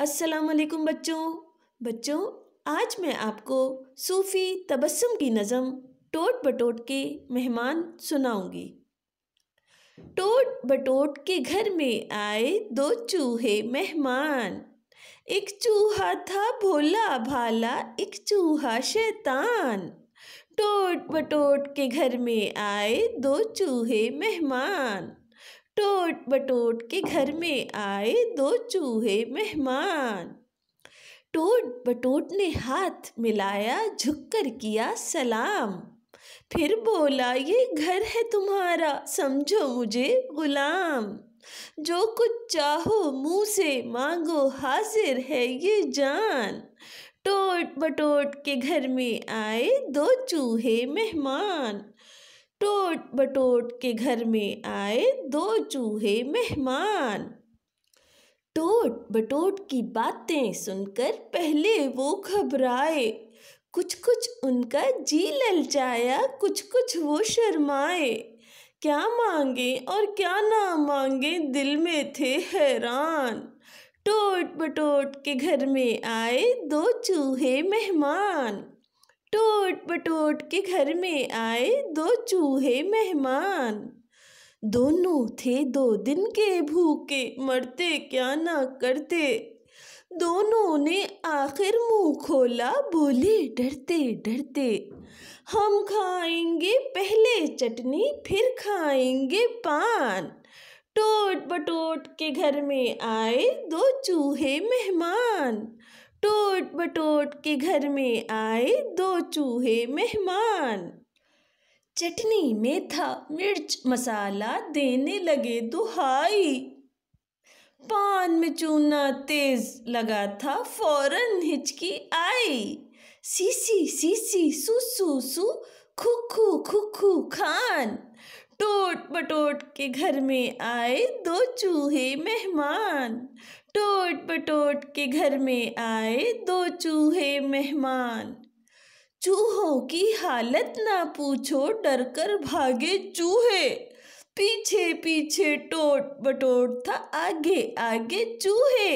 अस्सलाम बच्चों बच्चों आज मैं आपको सूफ़ी तबस्सुम की नज़म टोट बटोट के मेहमान सुनाऊंगी टोट बटोट के घर में आए दो चूहे मेहमान एक चूहा था भोला भाला एक चूहा शैतान टोट बटोट के घर में आए दो चूहे मेहमान टोट बटोट के घर में आए दो चूहे मेहमान टोट बटोट ने हाथ मिलाया झुककर किया सलाम फिर बोला ये घर है तुम्हारा समझो मुझे गुलाम जो कुछ चाहो मुंह से मांगो हाजिर है ये जान टोट बटोट के घर में आए दो चूहे मेहमान टोट बटोट के घर में आए दो चूहे मेहमान टोट बटोट की बातें सुनकर पहले वो घबराए कुछ कुछ उनका जी ललचाया कुछ कुछ वो शर्माए क्या मांगे और क्या ना मांगे दिल में थे हैरान टोट बटोट के घर में आए दो चूहे मेहमान टोट बटोट के घर में आए दो चूहे मेहमान दोनों थे दो दिन के भूखे मरते क्या ना करते दोनों ने आखिर मुंह खोला बोले डरते डरते हम खाएंगे पहले चटनी फिर खाएंगे पान टोट बटोट के घर में आए दो चूहे मेहमान टोट बटोट के घर में आए दो चूहे मेहमान चटनी में था मिर्च मसाला देने लगे दुहाई पान में चूना तेज लगा था फौरन हिचकी आई सीसी सीसी सुसु सु खुखु खुखु खान टोट बटोट के घर में आए दो चूहे मेहमान टोट बटोट के घर में आए दो चूहे मेहमान चूहों की हालत ना पूछो डर कर भागे चूहे पीछे पीछे टोट बटोट था आगे आगे चूहे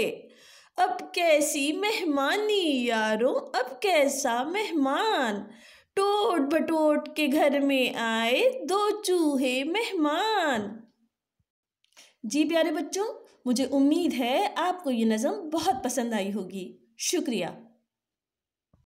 अब कैसी मेहमानी यारों अब कैसा मेहमान टोट बटोट के घर में आए दो चूहे मेहमान जी प्यारे बच्चों मुझे उम्मीद है आपको ये नज़म बहुत पसंद आई होगी शुक्रिया